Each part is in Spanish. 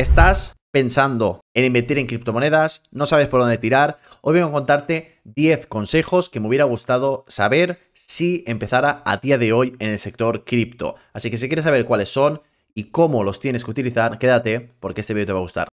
Estás pensando en invertir en criptomonedas, no sabes por dónde tirar, hoy vengo a contarte 10 consejos que me hubiera gustado saber si empezara a día de hoy en el sector cripto. Así que si quieres saber cuáles son y cómo los tienes que utilizar, quédate porque este vídeo te va a gustar.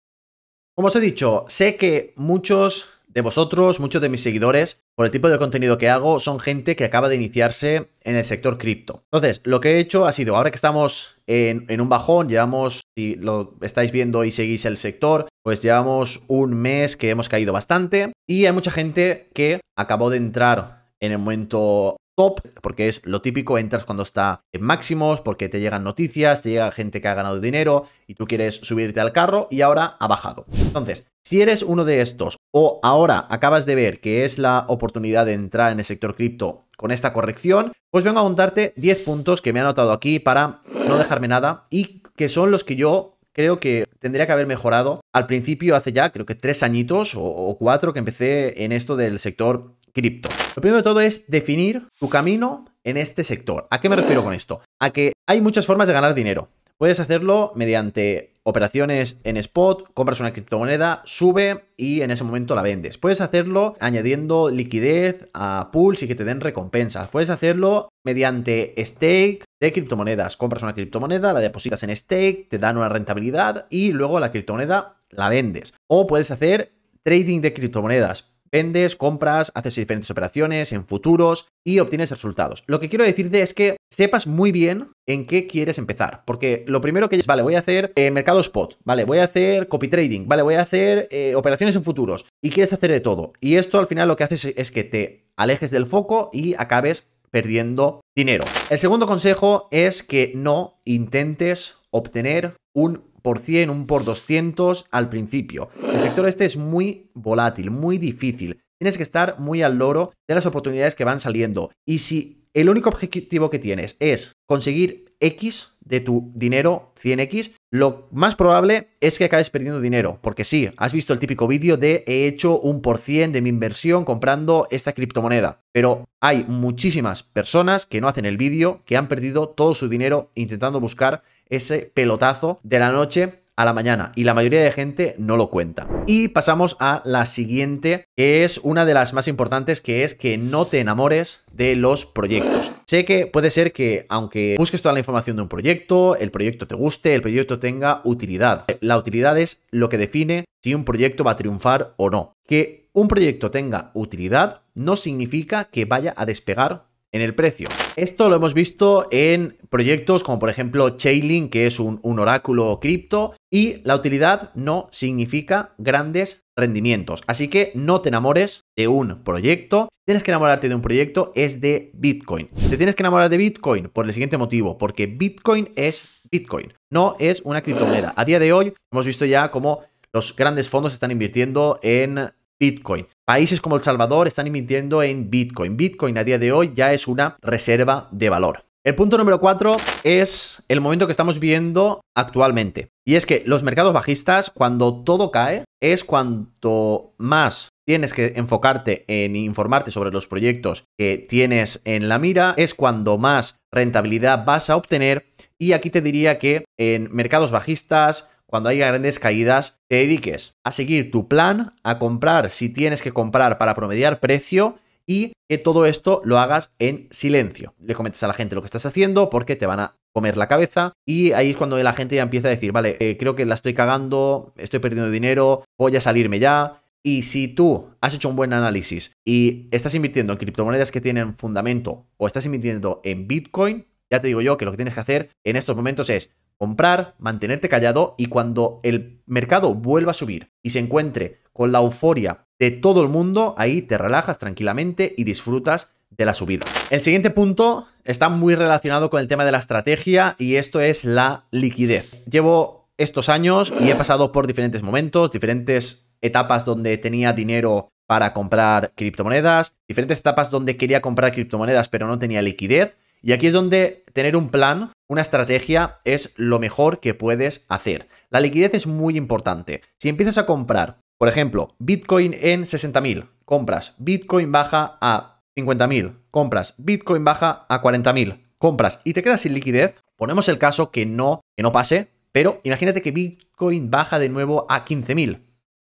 Como os he dicho, sé que muchos de vosotros, muchos de mis seguidores, por el tipo de contenido que hago, son gente que acaba de iniciarse en el sector cripto. Entonces, lo que he hecho ha sido, ahora que estamos en, un bajón, llevamos, si lo estáis viendo y seguís el sector, pues llevamos un mes que hemos caído bastante y hay mucha gente que acabó de entrar en el momento top, porque es lo típico, entras cuando está en máximos, porque te llegan noticias, te llega gente que ha ganado dinero y tú quieres subirte al carro y ahora ha bajado. Entonces, si eres uno de estos o ahora acabas de ver que es la oportunidad de entrar en el sector cripto con esta corrección, pues vengo a contarte 10 puntos que me han anotado aquí para no dejarme nada y que son los que yo creo que tendría que haber mejorado al principio hace ya creo que tres añitos o, o cuatro que empecé en esto del sector cripto. Lo primero de todo es definir tu camino en este sector. ¿A qué me refiero con esto? A que hay muchas formas de ganar dinero. Puedes hacerlo mediante operaciones en spot, compras una criptomoneda, sube y en ese momento la vendes. Puedes hacerlo añadiendo liquidez a pools y que te den recompensas. Puedes hacerlo mediante stake de criptomonedas. Compras una criptomoneda, la depositas en stake, te dan una rentabilidad y luego la criptomoneda la vendes. O puedes hacer trading de criptomonedas vendes, compras, haces diferentes operaciones en futuros y obtienes resultados. Lo que quiero decirte es que sepas muy bien en qué quieres empezar, porque lo primero que es, vale, voy a hacer eh, mercado spot, vale, voy a hacer copy trading, vale, voy a hacer eh, operaciones en futuros y quieres hacer de todo. Y esto al final lo que haces es que te alejes del foco y acabes perdiendo dinero. El segundo consejo es que no intentes obtener un por 100, un por 200 al principio. El sector este es muy volátil, muy difícil. Tienes que estar muy al loro de las oportunidades que van saliendo. Y si el único objetivo que tienes es conseguir X de tu dinero, 100X, lo más probable es que acabes perdiendo dinero. Porque sí, has visto el típico vídeo de he hecho un por cien de mi inversión comprando esta criptomoneda. Pero hay muchísimas personas que no hacen el vídeo, que han perdido todo su dinero intentando buscar ese pelotazo de la noche a la mañana y la mayoría de gente no lo cuenta. Y pasamos a la siguiente, que es una de las más importantes, que es que no te enamores de los proyectos. Sé que puede ser que aunque busques toda la información de un proyecto, el proyecto te guste, el proyecto tenga utilidad. La utilidad es lo que define si un proyecto va a triunfar o no. Que un proyecto tenga utilidad no significa que vaya a despegar en el precio. Esto lo hemos visto en proyectos como por ejemplo Chainlink, que es un, oráculo cripto, y la utilidad no significa grandes rendimientos. Así que no te enamores de un proyecto. tienes que enamorarte de un proyecto es de Bitcoin. Te tienes que enamorar de Bitcoin por el siguiente motivo, porque Bitcoin es Bitcoin, no es una criptomoneda. A día de hoy hemos visto ya cómo los grandes fondos están invirtiendo en Bitcoin. Países como El Salvador están invirtiendo en Bitcoin. Bitcoin a día de hoy ya es una reserva de valor. El punto número cuatro es el momento que estamos viendo actualmente. Y es que los mercados bajistas, cuando todo cae, es cuanto más tienes que enfocarte en informarte sobre los proyectos que tienes en la mira, es cuando más rentabilidad vas a obtener. Y aquí te diría que en mercados bajistas, cuando haya grandes caídas, te dediques a seguir tu plan, a comprar si tienes que comprar para promediar precio y que todo esto lo hagas en silencio. Le comentes a la gente lo que estás haciendo porque te van a comer la cabeza y ahí es cuando la gente ya empieza a decir, vale, eh, creo que la estoy cagando, estoy perdiendo dinero, voy a salirme ya. Y si tú has hecho un buen análisis y estás invirtiendo en criptomonedas que tienen fundamento o estás invirtiendo en Bitcoin, ya te digo yo que lo que tienes que hacer en estos momentos es comprar, mantenerte callado y cuando el mercado vuelva a subir y se encuentre con la euforia de todo el mundo, ahí te relajas tranquilamente y disfrutas de la subida. El siguiente punto está muy relacionado con el tema de la estrategia y esto es la liquidez. Llevo estos años y he pasado por diferentes momentos, diferentes etapas donde tenía dinero para comprar criptomonedas, diferentes etapas donde quería comprar criptomonedas pero no tenía liquidez y aquí es donde tener un plan, una estrategia, es lo mejor que puedes hacer. La liquidez es muy importante. Si empiezas a comprar, por ejemplo, Bitcoin en 60.000, compras, Bitcoin baja a 50.000, compras, Bitcoin baja a 40.000, compras y te quedas sin liquidez, ponemos el caso que no, que no pase, pero imagínate que Bitcoin baja de nuevo a 15.000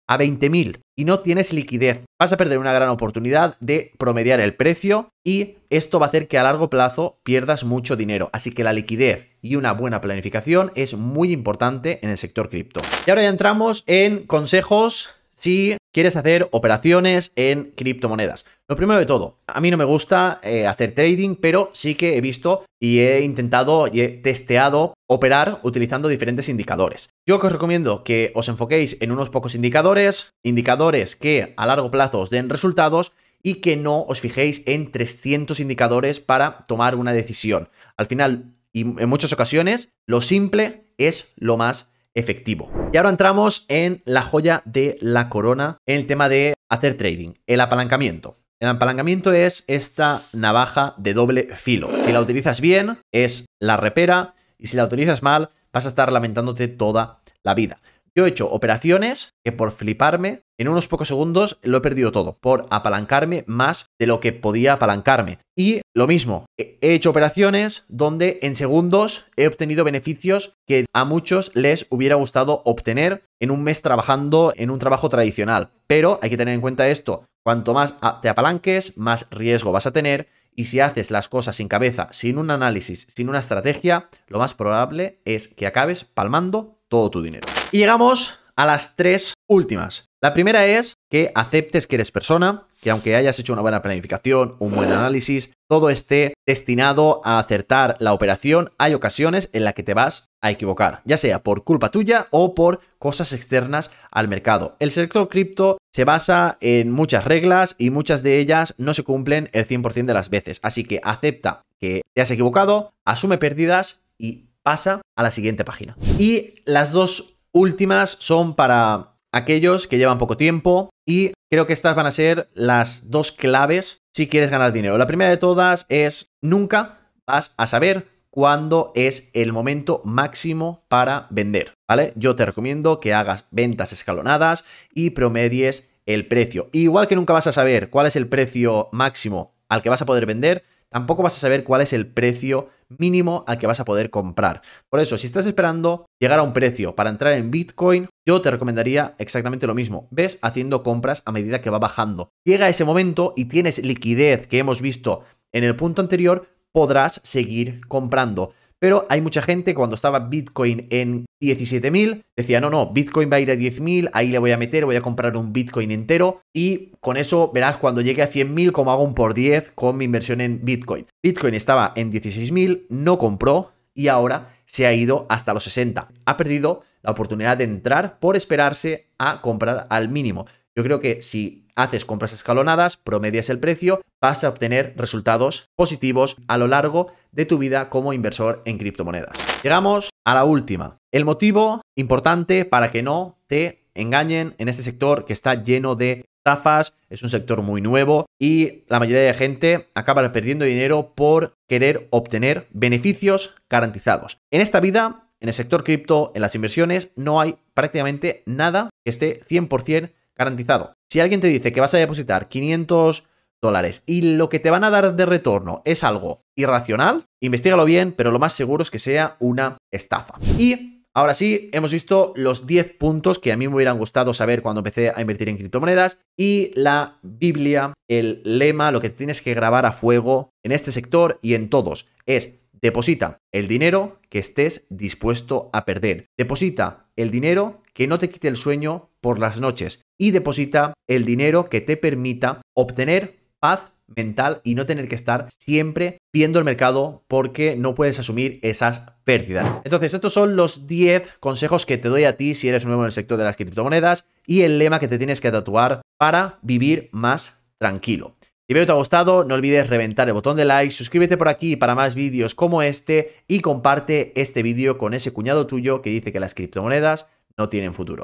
a 20.000 y no tienes liquidez, vas a perder una gran oportunidad de promediar el precio y esto va a hacer que a largo plazo pierdas mucho dinero. Así que la liquidez y una buena planificación es muy importante en el sector cripto. Y ahora ya entramos en consejos si quieres hacer operaciones en criptomonedas. Lo primero de todo, a mí no me gusta eh, hacer trading, pero sí que he visto y he intentado y he testeado operar utilizando diferentes indicadores. Yo os recomiendo que os enfoquéis en unos pocos indicadores, indicadores que a largo plazo os den resultados y que no os fijéis en 300 indicadores para tomar una decisión. Al final, y en muchas ocasiones, lo simple es lo más efectivo. Y ahora entramos en la joya de la corona, en el tema de hacer trading, el apalancamiento. El apalancamiento es esta navaja de doble filo. Si la utilizas bien, es la repera, y si la utilizas mal, vas a estar lamentándote toda la vida. Yo he hecho operaciones que por fliparme, en unos pocos segundos lo he perdido todo, por apalancarme más de lo que podía apalancarme. Y lo mismo, he hecho operaciones donde en segundos he obtenido beneficios que a muchos les hubiera gustado obtener en un mes trabajando en un trabajo tradicional. Pero hay que tener en cuenta esto, cuanto más te apalanques, más riesgo vas a tener y si haces las cosas sin cabeza, sin un análisis, sin una estrategia, lo más probable es que acabes palmando todo tu dinero. Y llegamos a las tres últimas. La primera es que aceptes que eres persona, que aunque hayas hecho una buena planificación, un buen análisis, todo esté destinado a acertar la operación, hay ocasiones en las que te vas a equivocar, ya sea por culpa tuya o por cosas externas al mercado. El sector cripto se basa en muchas reglas y muchas de ellas no se cumplen el 100% de las veces, así que acepta que te has equivocado, asume pérdidas y pasa a la siguiente página. Y las dos últimas son para aquellos que llevan poco tiempo y creo que estas van a ser las dos claves si quieres ganar dinero. La primera de todas es nunca vas a saber cuándo es el momento máximo para vender, ¿vale? Yo te recomiendo que hagas ventas escalonadas y promedies el precio. Igual que nunca vas a saber cuál es el precio máximo al que vas a poder vender, tampoco vas a saber cuál es el precio mínimo al que vas a poder comprar. Por eso, si estás esperando llegar a un precio para entrar en Bitcoin, yo te recomendaría exactamente lo mismo. Ves haciendo compras a medida que va bajando. Llega ese momento y tienes liquidez que hemos visto en el punto anterior, podrás seguir comprando. Pero hay mucha gente cuando estaba Bitcoin en 17.000, decía, no, no, Bitcoin va a ir a 10.000, ahí le voy a meter, voy a comprar un Bitcoin entero y con eso verás cuando llegue a 100.000 como hago un por 10 con mi inversión en Bitcoin. Bitcoin estaba en 16.000, no compró y ahora se ha ido hasta los 60. Ha perdido la oportunidad de entrar por esperarse a comprar al mínimo. Yo creo que si haces compras escalonadas, promedias el precio, vas a obtener resultados positivos a lo largo de tu vida como inversor en criptomonedas. Llegamos a la última. El motivo importante para que no te engañen en este sector que está lleno de tafas, es un sector muy nuevo y la mayoría de gente acaba perdiendo dinero por querer obtener beneficios garantizados. En esta vida, en el sector cripto, en las inversiones, no hay prácticamente nada que esté 100% garantizado. Si alguien te dice que vas a depositar 500 dólares y lo que te van a dar de retorno es algo irracional, investigalo bien, pero lo más seguro es que sea una estafa. Y ahora sí, hemos visto los 10 puntos que a mí me hubieran gustado saber cuando empecé a invertir en criptomonedas y la Biblia, el lema, lo que tienes que grabar a fuego en este sector y en todos es Deposita el dinero que estés dispuesto a perder. Deposita el dinero que no te quite el sueño por las noches y deposita el dinero que te permita obtener paz mental y no tener que estar siempre viendo el mercado porque no puedes asumir esas pérdidas. Entonces, estos son los 10 consejos que te doy a ti si eres nuevo en el sector de las criptomonedas y el lema que te tienes que tatuar para vivir más tranquilo. Si veo que te ha gustado, no olvides reventar el botón de like, suscríbete por aquí para más vídeos como este y comparte este vídeo con ese cuñado tuyo que dice que las criptomonedas no tienen futuro.